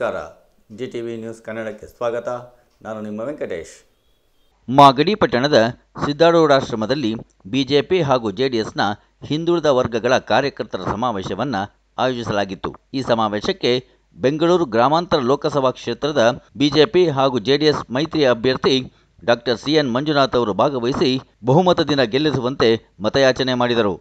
ನಮಸ್ಕಾರ G T V news ಕನ್ನಡಕ್ಕೆ ಸ್ವಾಗತ ನಾನು ನಿಮ್ಮ ವೆಂಕಟೇಶ್ ಮಾಗಡಿ ಪಟ್ಟಣದ ಸಿದ್ದಾರೂಢಾಶ್ರಮದಲ್ಲಿ ಬಿಜೆಪಿ ಹಾಗೂ ಜೆಡಿಎಸ್ನ ಹಿಂದುಳಿದ ವರ್ಗಗಳ ಕಾರ್ಯಕರ್ತರ ಸಮಾವೇಶವನ್ನು ಆಯೋಜಿಸಲಾಗಿತ್ತು ಈ ಸಮಾವೇಶಕ್ಕೆ ಬೆಂಗಳೂರು ಗ್ರಾಮಾಂತರ ಲೋಕಸಭಾ ಕ್ಷೇತ್ರದ ಬಿಜೆಪಿ ಹಾಗೂ ಜೆ ಡಿ ಎಸ್ ಮೈತ್ರಿ ಅಭ್ಯರ್ಥಿ ಡಾಕ್ಟರ್ ಸಿ ಎನ್ ಮಂಜುನಾಥ್ ಅವರು ಭಾಗವಹಿಸಿ ಬಹುಮತದಿಂದ ಗೆಲ್ಲಿಸುವಂತೆ ಮತಯಾಚನೆ ಮಾಡಿದರು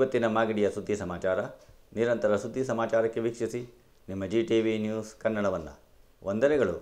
ಇವತ್ತಿನ ಮಾಗಡಿಯ ಸುದ್ದಿ ಸಮಾಚಾರ ನಿರಂತರ ಸುದ್ದಿ ಸಮಾಚಾರಕ್ಕೆ ವೀಕ್ಷಿಸಿ ನಿಮ್ಮ ಜಿ ಟಿ ವಿ ನ್ಯೂಸ್ ಕನ್ನಡವನ್ನು ವಂದನೆಗಳು